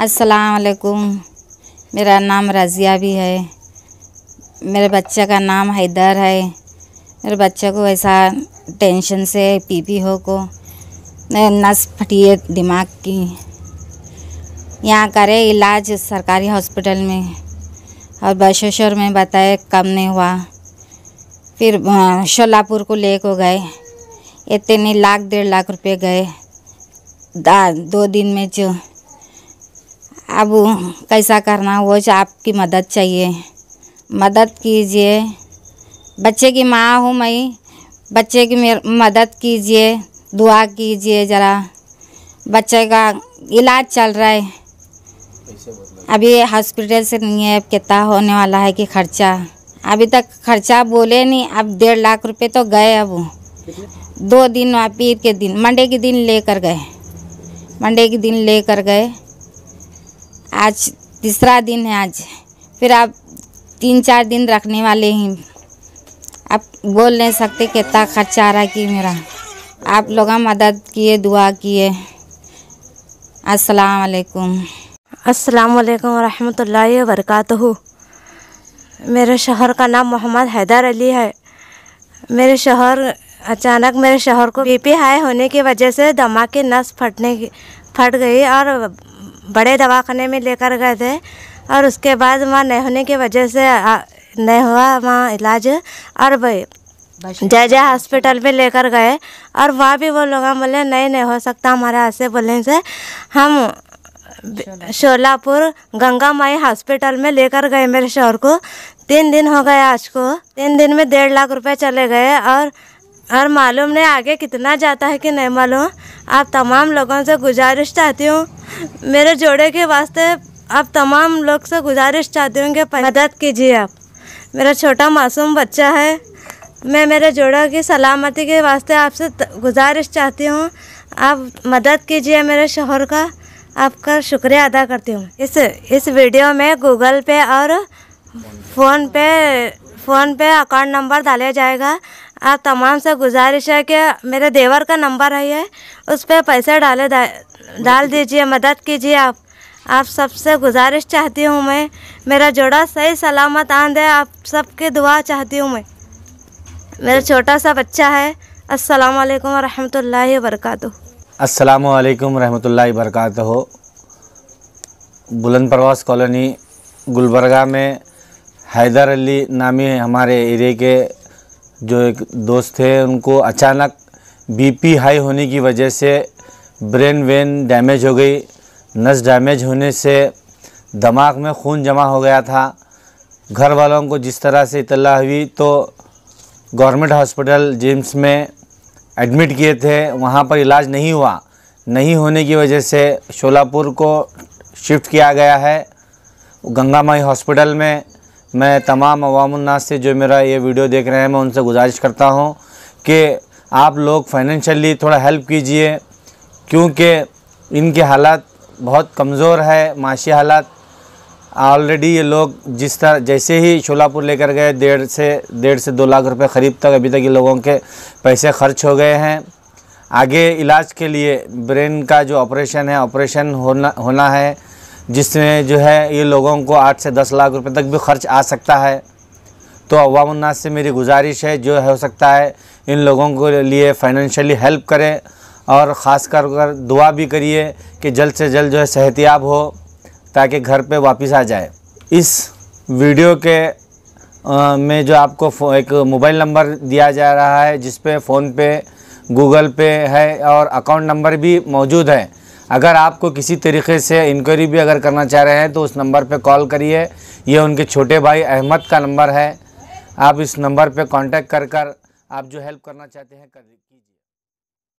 असलकुम मेरा नाम रज़िया भी है मेरे बच्चे का नाम हैदर है मेरे बच्चे को ऐसा टेंशन से पीपी हो को नस फटी है दिमाग की यहाँ करे इलाज सरकारी हॉस्पिटल में और बशेश्वर में बताए कम नहीं हुआ फिर शोलापुर को ले को गए इतने लाख डेढ़ लाख रुपए गए दो दिन में जो अब कैसा करना वो आपकी मदद चाहिए मदद कीजिए बच्चे की माँ हूँ मैं बच्चे की मेरी मदद कीजिए दुआ कीजिए ज़रा बच्चे का इलाज चल रहा है अभी हॉस्पिटल से नहीं है अब कितना होने वाला है कि खर्चा अभी तक खर्चा बोले नहीं अब डेढ़ लाख रुपए तो गए अब दो दिन पीर के दिन मंडे के दिन लेकर गए मंडे के दिन लेकर गए आज तीसरा दिन है आज फिर आप तीन चार दिन रखने वाले हैं आप बोल नहीं सकते कितना खर्चा आ रहा कि मेरा आप लोग मदद किए दुआ किए अस्सलाम वालेकुम अस्सलाम वालेकुम वरहमतुल्लाहि वबरकातुहू मेरे शहर का नाम मोहम्मद हैदर अली है मेरे शहर अचानक मेरे शहर को बीपी हाई होने की वजह से दमा के नस फटने की फट गई और बड़े दवाखाने में लेकर गए थे और उसके बाद वहाँ नहीं होने की वजह से नहीं हुआ वहाँ इलाज और जय जय हॉस्पिटल में लेकर गए और वहाँ भी वो लोग बोले नहीं नहीं हो सकता हमारे हाथ से बोलने से हम शोलापुर गंगा माई हॉस्पिटल में लेकर गए मेरे शोर को तीन दिन हो गए आज को तीन दिन में डेढ़ लाख रुपए चले गए और और मालूम नहीं आगे कितना जाता है कि नहीं मालूम आप तमाम लोगों से गुजारिश चाहती हूँ मेरे जोड़े के वास्ते आप तमाम लोग से गुजारिश चाहती हूँ कि मदद कीजिए आप मेरा छोटा मासूम बच्चा है मैं मेरे जोड़ा की सलामती के वास्ते आपसे गुजारिश चाहती हूँ आप मदद कीजिए मेरे शोहर का आपका शुक्रिया अदा करती हूँ इस इस वीडियो में गूगल पे और फ़ोन पे फ़ोन पे अकाउंट नंबर डाला जाएगा आप तमाम से गुजारिश है कि मेरे देवर का नंबर है ये उस पर पैसे डाले दा, डाल दीजिए मदद कीजिए आप आप सबसे गुजारिश चाहती हूँ मैं मेरा जोड़ा सही सलामत आंद है आप सबके दुआ चाहती हूँ मैं मेरा छोटा सा बच्चा है अस्सलाम वालेकुम रहमतुल्लाहि वरकत अस्सलाम वालेकुम रहमतुल्लाहि वरकत बुलंद प्रवास कॉलोनी गुलबरगा में हैदर अली नामी हमारे एरिए के जो एक दोस्त थे उनको अचानक बीपी हाई होने की वजह से ब्रेन वेन डैमेज हो गई नस डैमेज होने से दिमाग में खून जमा हो गया था घर वालों को जिस तरह से इतला हुई तो गवर्नमेंट हॉस्पिटल जिम्स में एडमिट किए थे वहाँ पर इलाज नहीं हुआ नहीं होने की वजह से शोलापुर को शिफ्ट किया गया है गंगा माई हॉस्पिटल में मैं तमाम अवामनास से जो मेरा ये वीडियो देख रहे हैं मैं उनसे गुजारिश करता हूँ कि आप लोग फाइनेंशियली थोड़ा हेल्प कीजिए क्योंकि इनके हालात बहुत कमज़ोर है माशी हालात ऑलरेडी ये लोग जिस तरह जैसे ही शोलापुर लेकर गए डेढ़ से डेढ़ से दो लाख रुपए ख़रीब तक अभी तक ये लोगों के पैसे खर्च हो गए हैं आगे इलाज के लिए ब्रेन का जो ऑपरेशन है ऑपरेशन होना होना है जिसमें जो है ये लोगों को आठ से दस लाख रुपए तक भी खर्च आ सकता है तो अवामुन्नास से मेरी गुजारिश है जो हो सकता है इन लोगों के लिए फाइनेंशियली हेल्प करें और ख़ास कर कर दुआ भी करिए कि जल्द से जल्द जो है सेहतियाब हो ताकि घर पे वापस आ जाए इस वीडियो के आ, में जो आपको एक मोबाइल नंबर दिया जा रहा है जिस पे फ़ोन पे गूगल पे है और अकाउंट नंबर भी मौजूद है अगर आपको किसी तरीके से इंक्वायरी भी अगर करना चाह रहे हैं तो उस नंबर पे कॉल करिए यह उनके छोटे भाई अहमद का नंबर है आप इस नंबर पे कांटेक्ट कर कर आप जो हेल्प करना चाहते हैं कर कीजिए